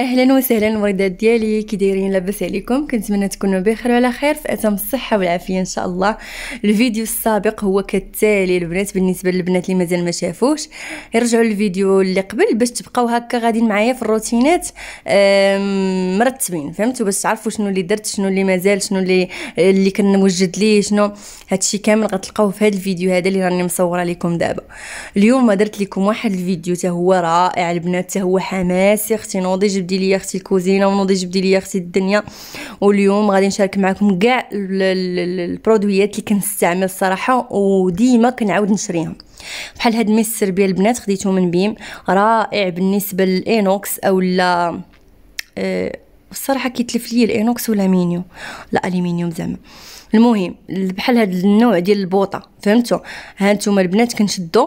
اهلا وسهلا الوردات ديالي كي دايرين لاباس عليكم كنتمنى تكونوا بخير وعلى خير في اتم الصحه والعافيه ان شاء الله الفيديو السابق هو كالتالي البنات بالنسبه للبنات اللي مازال ما شافوش يرجعوا للفيديو اللي قبل باش تبقاو هكا غاديين معايا في الروتينات مرتبين فهمتوا باش تعرفوا شنو اللي درت شنو اللي مازال شنو اللي اللي كنوجد ليه شنو هادشي كامل غتلقاوه في هذا الفيديو هذا اللي راني مصوره لكم دابا اليوم درت لكم واحد الفيديو حتى هو رائع البنات حتى هو حماسي اختي نوضي جبت جبدي لي اختي الكوزينه ونوضي جبدي لي اختي الدنيا واليوم غادي نشارك معكم كاع البرودويات اللي كنستعمل الصراحه وديما كنعاود نشريهم بحال هاد الميس السربيه البنات خديته من بيم رائع بالنسبه للاينوكس اولا أه الصراحه كيتلف ليا الاينوكس ولا مينيو لا الومنيوم زعما المهم بحال هاد النوع ديال البوطه فهمتوا ها البنات كنشدو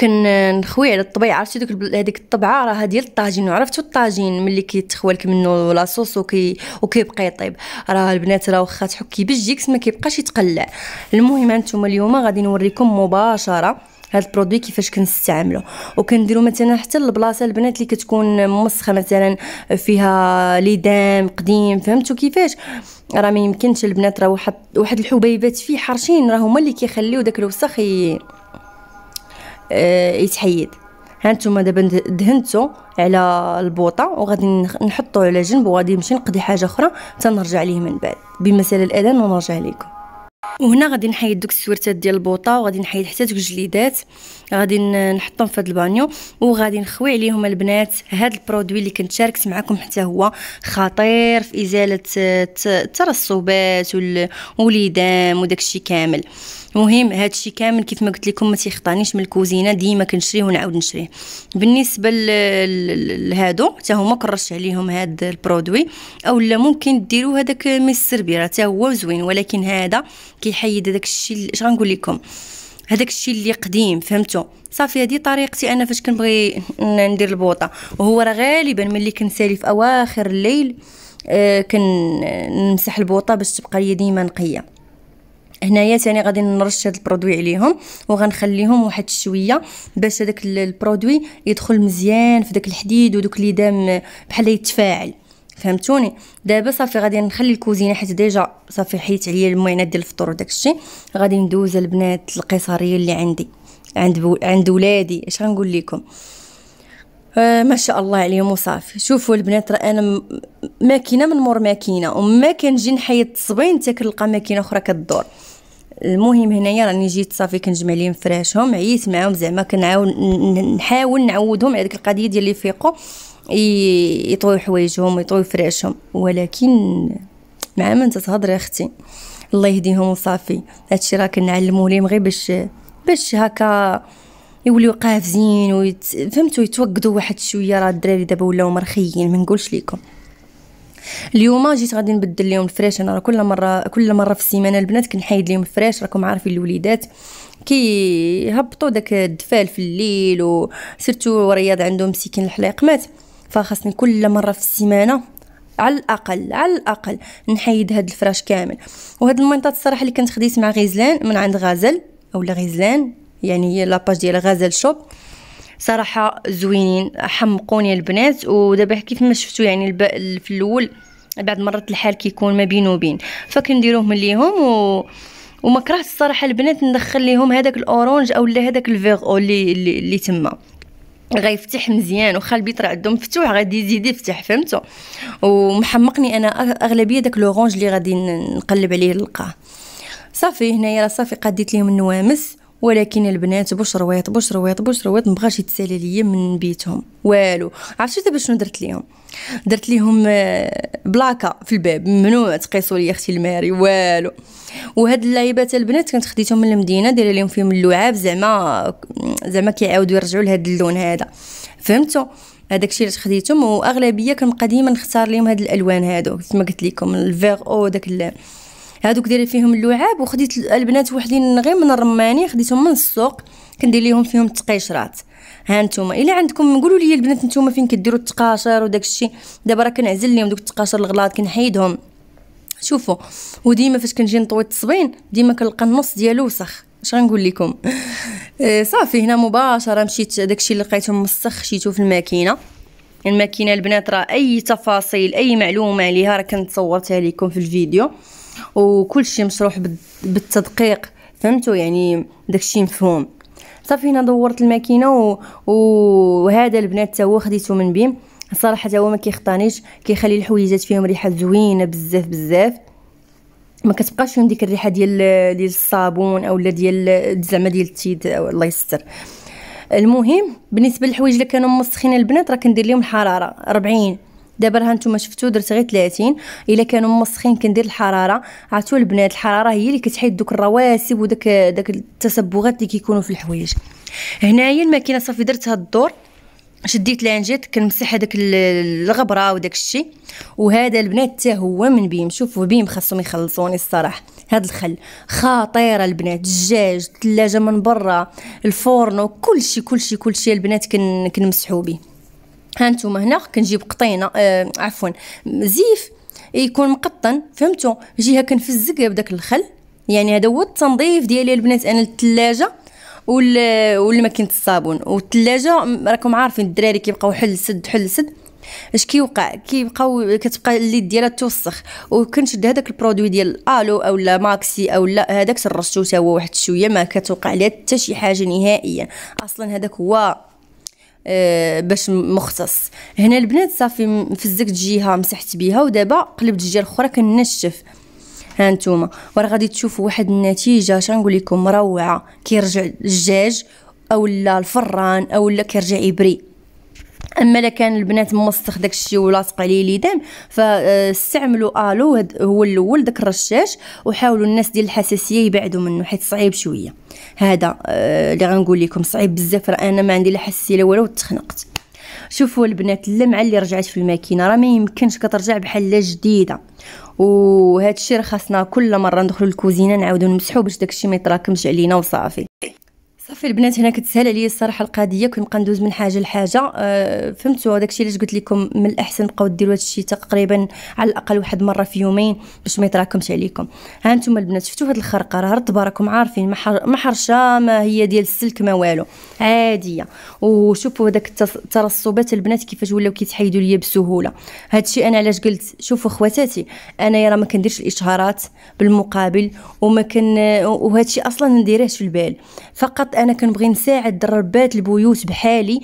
كن نخوي على الطبيعه عرفتي دوك هذيك الطبعه راها ديال الطاجين وعرفتو الطاجين ملي كيتخوالك منو لاصوص وكي وكيبقى يطيب راه البنات راه واخا تحكي بالجيكس ما كيبقاش يتقلع المهم انتم اليوم غادي نوريكم مباشره هاد البرودوي كيفاش كنستعملو وكنديرو مثلا حتى البلاصه البنات اللي كتكون موسخه مثلا فيها ليدام قديم فهمتوا كيفاش راه ما يمكنش البنات راه واحد واحد الحبيبات فيه حرشين راه هما اللي كيخليو داك الوسخ آه، يتحيد هانتوما دابا دهنتو على البوطه وغادي نحطو على جنب وغادي نمشي نقضي حاجه اخرى حتى نرجع ليه من بعد بمثال الاذان ونرجع لكم وهنا غادي نحيد دوك السويرتات ديال البوطه وغادي نحيد حتى دوك الجليدات غادي نحطهم في هذا البانيو وغادي نخوي عليهم البنات هاد البرودوي اللي كنت شاركت معكم حتى هو خطير في ازاله الترسبات والوليدام وداكشي كامل مهم هادشي كامل كيف ما قلت لكم ما تيخطانيش من الكوزينه ديما كنشريه ونعاود نشريه بالنسبه لهادو حتى هما كنرش عليهم هاد البرودوي اولا ممكن ديروا هذاك ميس السربيره حتى هو زوين ولكن هذا كيحيد داك الشيء اش غنقول لكم هذاك الشيء اللي قديم فهمتو صافي هذه طريقتي انا فاش كنبغي ندير البوطه وهو راه غالبا ملي كنسالي في اواخر الليل آه كنمسح البوطه باش تبقى لي ديما نقيه هنايا ثاني غادي نرش هاد البرودوي عليهم وغنخليهم واحد شويه باش هذاك البرودوي يدخل مزيان في داك الحديد ودوك اللي دام بحال يتفاعل فهمتوني دابا صافي غادي نخلي الكوزينه حيت ديجا صافي حيت عليا المعينات ديال الفطور وداك الشيء غادي ندوز البنات القيصريه اللي عندي عند بو... عند ولادي اش غنقول لكم آه ما شاء الله عليهم وصافي شوفوا البنات راه انا م... ماكينه من مور ماكينه وما كنجي نحيد الصبعين حتى كنلقى ماكينه اخرى كدور المهم هنايا راني جيت صافي كنجمع لهم فراشهم عييت معاهم زعما كنعاون نحاول نعودهم على ديك القضيه ديال اللي فيقوا يطوي حوايجهم ويطويو فراشهم ولكن مع من تتهضر اختي الله يهديهم وصافي هادشي راه كنعلمو ليهم غير باش باش هكا يوليو قافزين ويت... فهمتوا يتوقدوا واحد شويه راه الدراري دابا ولاو مرخيين ما نقولش لكم اليوم جيت غادي نبدل لهم الفراش انا راه كل مره كل مره في السيمانه البنات كنحيد لهم الفراش راكم عارفين الوليدات هبطوا داك الدفال في الليل وسرتو ورياض عندهم مسكين الحلاق مات فخاصني كل مره في السيمانه على الاقل على الاقل نحيد هاد الفراش كامل وهاد المنطاد الصراحه اللي كنت خديت مع غزلان من عند غازل اولا غزلان يعني هي لاباج ديال غازل شوب صراحه زوينين حمقوني البنات ودابا كيف ما شفتوا يعني في الاول بعد مرات الحال كيكون ما بين وبين فكنديروهم ليهم و وما كرهت الصراحه البنات ندخل ليهم هذاك الاورانج اولا هذاك الفيغ او اللي اللي, اللي تما غيفتح مزيان وخا البيت راه عندهم مفتوح غادي يزيد يفتح فهمتوا ومحمقني انا اغلبيه داك لورانج اللي غادي نقلب عليه نلقاه صافي هنايا راه صافي قديت ليهم النوامس ولكن البنات بشرويط بشرويط بشرويط مبغاش يتسالى ليا من بيتهم والو عرفتي دابا شنو درت ليهم درت ليهم آه، بلاكا في الباب ممنوع تقيسوا لي اختي الماري والو وهاد اللعيبات البنات كنت خديتهم من المدينه دايره لهم فيهم اللعاب زعما آه، زعما كيعاودوا يرجعوا لهاد اللون هذا فهمتوا هذاك الشيء اللي خديتهم واغلبيه كنبقى ديما نختار لهم هاد الالوان هادو كما قلت لكم الفيغ او داك هادوك دايره فيهم اللعاب وخديت البنات وحدين غير من الرماني خديتهم من السوق كندير ليهم فيهم التقيشرات ها نتوما الا عندكم قولوا لي البنات نتوما فين كديروا التقاشر وداك الشيء دابا راه كنعزل لهم دوك التقاشر الغلاط كنحيدهم شوفوا وديما فاش كنجي نطوي التصبين ديما كنلقى النص ديالو وسخ اش غنقول لكم آه، صافي هنا مباشره مشيت داكشي اللي لقيته مسخ شيتو في الماكينه الماكينه البنات راه اي تفاصيل اي معلومه عليها راه كنت صورتها لكم في الفيديو وكل شيء مشروح بالتدقيق فهمتوا يعني داكشي مفهوم صافي انا دورت الماكينه وهذا البنات تا هو خديته من بيم صراحه هو ما كيخطانيش كيخلي الحويجات فيهم ريحه زوينه بزاف بزاف ما كتبقاش فيهم ديك الريحه ديال ديال الصابون اولا ديال زعما ديال التيد الله يستر المهم بالنسبه للحوايج اللي كانوا مسخين البنات راه كندير لهم الحراره 40 دابا راه نتوما شفتو درت غير 30 الا كانوا موسخين كندير الحراره عرفتوا البنات الحراره هي اللي كتحيد دوك الرواسب وداك داك التصبغات اللي كيكونوا في الحوايج هنايا الماكينه صافي درت هاد الدور شديت لانجيت كنمسح هذاك الغبره وداك الشيء وهذا البنات حتى هو من بيم شوفوا بيم خاصهم يخلصوني الصراحه هاد الخل خطيره البنات الدجاج الثلاجه من برا الفرن شيء كلشي كلشي البنات كنمسحوا به هانتوما هنا كنجيب قطينه آه عفوا زيف يكون مقطن فهمتوا جهه كنفزك بداك الخل يعني هذا هو التنظيف ديالي البنات انا الثلاجه والماكينه الصابون والثلاجه راكم عارفين الدراري كيبقاو حل سد حل سد اش كيوقع كيبقاو كتبقى اليد ديالها توسخ وكنشد هذاك البرودوي ديال او اولا ماكسي اولا هذاك سرشتو تا هو واحد شويه ما كتوقع ليه حتى شي حاجه نهائيا اصلا هذاك هو آه، باش مختص هنا البنات صافي مفزكت جهه مسحت بيها ودابا قلبت الجهه الاخرى كنشف ها نتوما وراه غادي تشوفوا واحد النتيجه اش نقول لكم روعه كيرجع الدجاج اولا الفران اولا كيرجع يبري اما الا كان البنات موسخ داكشي ولاصق عليه ليدان فاستعملوا الو هو الاول داك الرشاش وحاولوا الناس ديال الحساسيه يبعدوا منه حيت صعيب شويه هذا آه، اللي غنقول لكم صعيب بزاف راه انا ما عندي لا حساسيه لا والو تخنقت شوفوا البنات اللمعه اللي رجعت في الماكينه راه ما يمكنش كترجع بحال جديده وهذا الشيء خاصنا كل مره ندخلوا الكوزينه نعاودو نمسحو باش داكشي ما يتراكمش علينا وصافي صافي البنات هنا كتسهل عليا الصراحه القضيه كنبقى ندوز من حاجه لحاجه أه فهمتوا داكشي علاش قلت لكم من الاحسن بقاو ديروا الشيء تقريبا على الاقل واحد مره في يومين باش ما يتراكمش عليكم ها انتم البنات شفتوا هاد الخرقه راه رطبه راكم عارفين ما حرشه ما هي ديال السلك ما والو عاديه وشوفوا هذاك الترسبات البنات كيفاش ولاو كيتحيدوا ليا بسهوله الشيء انا علاش قلت شوفوا خواتاتي انا راه ما كنديرش الاشهارات بالمقابل وما كن الشيء اصلا نديرهش في البال فقط انا كنبغي نساعد الربات البيوت بحالي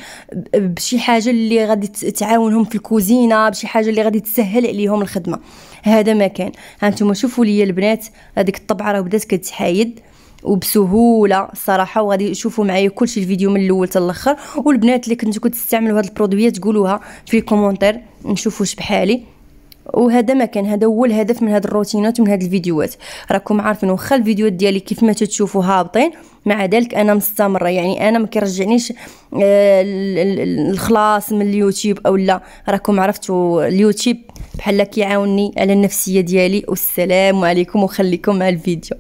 بشي حاجه اللي غادي تعاونهم في الكوزينه بشي حاجه اللي غادي تسهل عليهم الخدمه هذا ما كان هانتوما شوفوا لي البنات هذيك الطبعه راه بدات كتحايد وبسهوله الصراحه وغادي تشوفوا معايا كلشي الفيديو من الاول حتى الاخر والبنات اللي كنتو كتستعملوا هاد البرودويات تقولوها في الكومونتير نشوفوا بحالي وهذا ما كان هذا هو الهدف من هاد الروتينات ومن هاد الفيديوهات راكم عارفين واخا الفيديوهات ديالي كيف ما تتشوفوا هابطين مع ذلك انا مستمره يعني انا ما كيرجعنيش آه، الخلاص من اليوتيوب او لا راكم عرفتوا اليوتيوب بحال كيعاوني على النفسيه ديالي والسلام عليكم وخليكم مع الفيديو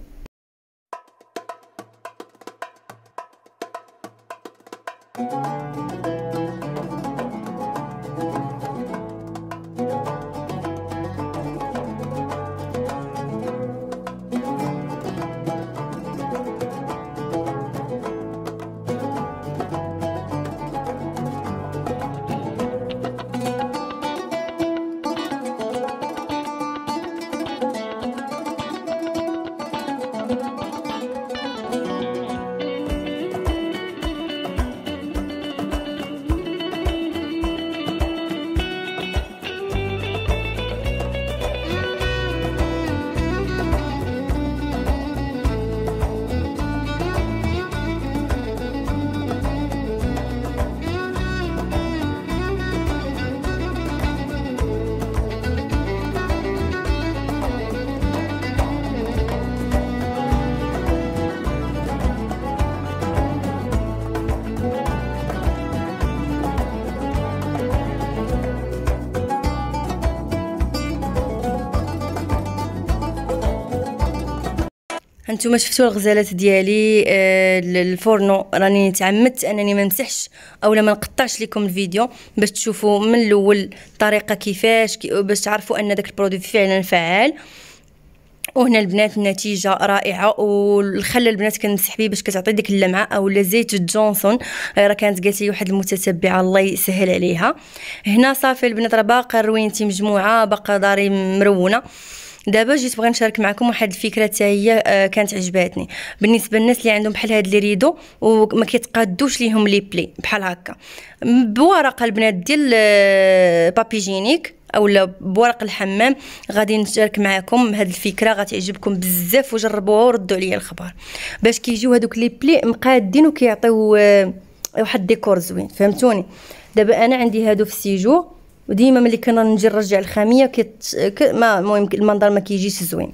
انتم شفتوا الغزالات ديالي آه، الفورنو راني تعمدت انني ما نمسحش اولا ما نقطعش لكم الفيديو باش تشوفوا من الاول الطريقه كيفاش كي باش تعرفوا ان داك البرودوي فعلا فعال وهنا البنات النتيجه رائعه والخل البنات كنمسح به باش كتعطي ديك اللمعه اولا زيت جونسون آه، راه كانت قالت لي واحد المتتبعه الله يسهل عليها هنا صافي البنات راه باقا روينتي مجموعه باقا داري مرونه دابا جيت بغيت نشارك معكم واحد الفكره حتى هي آه، كانت عجباتني بالنسبه للناس اللي عندهم بحال هاد لي ريدو وما كيتقادوش ليهم لي بلي بحال هكا بورقه البنات ديال آه، بابي جينيك اولا بورق الحمام غادي نشارك معكم هاد الفكره غتعجبكم بزاف وجربوها وردوا عليا الخبر باش كيجيو هادوك لي بلي مقادين وكيعطيو آه، واحد ديكور زوين فهمتوني دابا انا عندي هادو في السيجور وديما ملي كنا نجي نرجع الخاميه كت... ك... ما المهم المنظر ما كيجيش زوين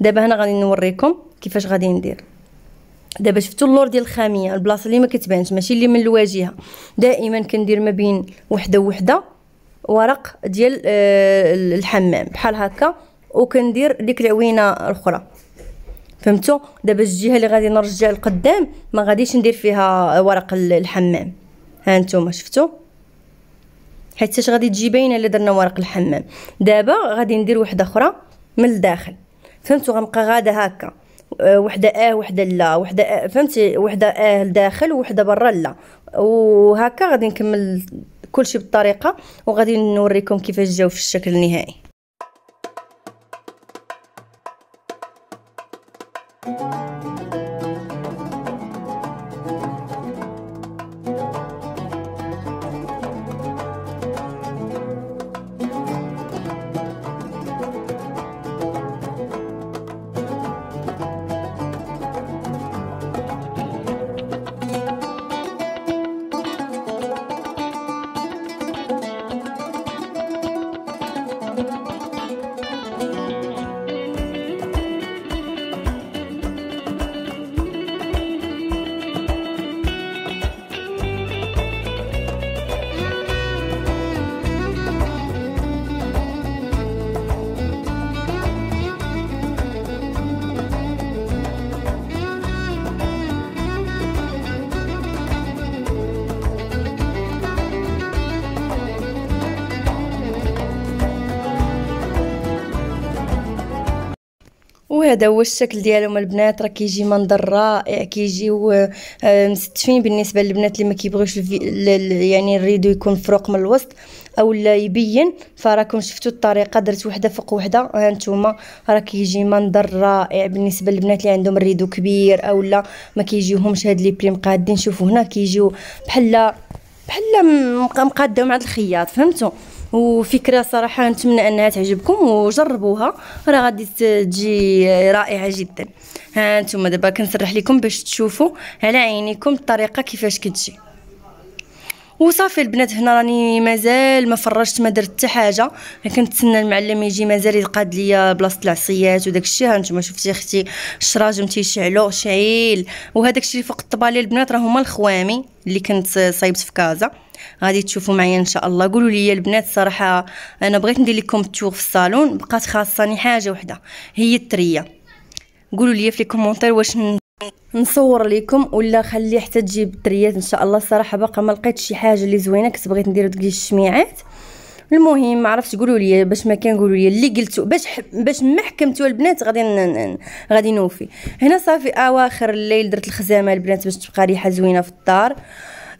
دابا هنا غادي نوريكم كيفاش غادي ندير دابا شفتوا اللور ديال الخاميه البلاصه اللي ما كتبانش ماشي اللي من الواجهه دائما كندير ما بين وحده وحده ورق ديال آه، الحمام بحال هكا وكندير ديك العوينه الاخرى فهمتوا دابا الجهه اللي غادي نرجع القدام ما غاديش ندير فيها ورق الحمام ها انتم شفتوا حيت اش غادي تجي باينه الا درنا ورق الحمام دابا غادي ندير وحده اخرى من الداخل فهمتوا غنبقى غاده هكا آه، وحده اه وحده لا وحده آه فهمتي وحده اه لداخل وحده برا لا وهكا غادي نكمل كلشي بالطريقه وغادي نوريكم كيفاش جاو في الشكل النهائي وهذا هو الشكل ديالهم البنات راه كيجي منظر رائع كيجيو آه، مستفين بالنسبه للبنات اللي ما كيبغيوش يعني الريدو يكون فروق من الوسط اولا يبين فراكم شفتوا الطريقه درت وحده فوق وحده ها نتوما راه كيجي منظر رائع بالنسبه للبنات اللي عندهم الريدو كبير اولا ما كيجيوهمش هاد لي بريم قادين شوفوا هنا كيجيو بحال بحال مقادهم مع الخياط فهمتوا وفكره صراحه نتمنى انها تعجبكم وجربوها راه غادي تجي رائعه جدا ها نتوما دابا كنسرح لكم باش تشوفوا على عينيكم الطريقه كيفاش كتجي وصافي البنات هنا راني مازال ما فرجت ما درت حتى حاجه كنتسنى المعلم يجي مازال يقاد ليا بلاصه العصيات وداك الشيء هانتوما شفتي اختي الشراجم تيشعلو شعيل وهذاك الشيء اللي فوق الطبالي البنات راه هما الخوامي اللي كنت صايبت في كازا غادي تشوفوا معايا ان شاء الله قولوا لي البنات صراحه انا بغيت ندير لكم التوغ في الصالون بقات خاصاني يعني حاجه وحده هي التريه قولوا لي في لي كومونتير واش نصور لكم ولا خلي حتى تجيب التريات ان شاء الله الصراحه باقا ما لقيتش شي حاجه اللي زوينه كنت بغيت ندير دوك الشميعات المهم ما عرفتش قولوا لي باش ما كان قولوا لي اللي قلتو باش باش ما حكمتو البنات غادي ن... غادي نوفي هنا صافي اواخر الليل درت الخزامه البنات باش تبقى ريحه زوينه في الدار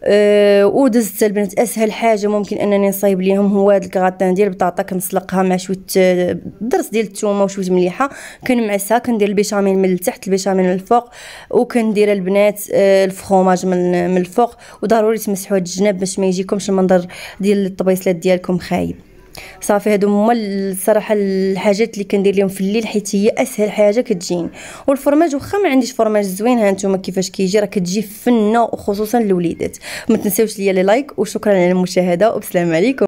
أه ودزت البنات اسهل حاجه ممكن انني نصايب ليهم هو هذا الكغاتان ديال البطاطا كنسلقها مع شويه آه، درس ديال الثومه وشويه مليحه كنمعسها كندير البيشاميل من التحت البيشاميل من الفوق وكندير البنات آه، الفخوماج من من الفوق وضروري تمسحوا هاد الجناب باش ما يجيكمش المنظر ديال الطبيصلات ديالكم خايب صافي هادو هما الصراحه الحاجات اللي كندير لهم في الليل حيت هي اسهل حاجه كتجيني والفرماج واخا ما عنديش فرماج زوين ها نتوما كيفاش كيجي راه كتجي فنه وخصوصا للوليدات ما تنساوش ليا لي لايك وشكرا على المشاهده وبسلام عليكم